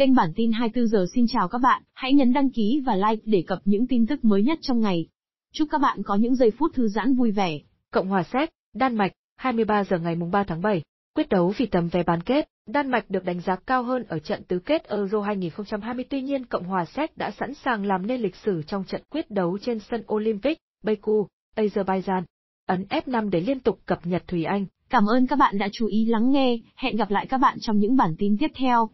Kênh bản tin 24 giờ xin chào các bạn, hãy nhấn đăng ký và like để cập những tin tức mới nhất trong ngày. Chúc các bạn có những giây phút thư giãn vui vẻ. Cộng hòa Séc, Đan Mạch, 23 giờ ngày mùng 3 tháng 7, quyết đấu vì tấm vé bán kết, Đan Mạch được đánh giá cao hơn ở trận tứ kết Euro 2020 tuy nhiên Cộng hòa Séc đã sẵn sàng làm nên lịch sử trong trận quyết đấu trên sân Olympic, Baku, Azerbaijan. Ấn F5 để liên tục cập nhật Thùy Anh. Cảm ơn các bạn đã chú ý lắng nghe, hẹn gặp lại các bạn trong những bản tin tiếp theo.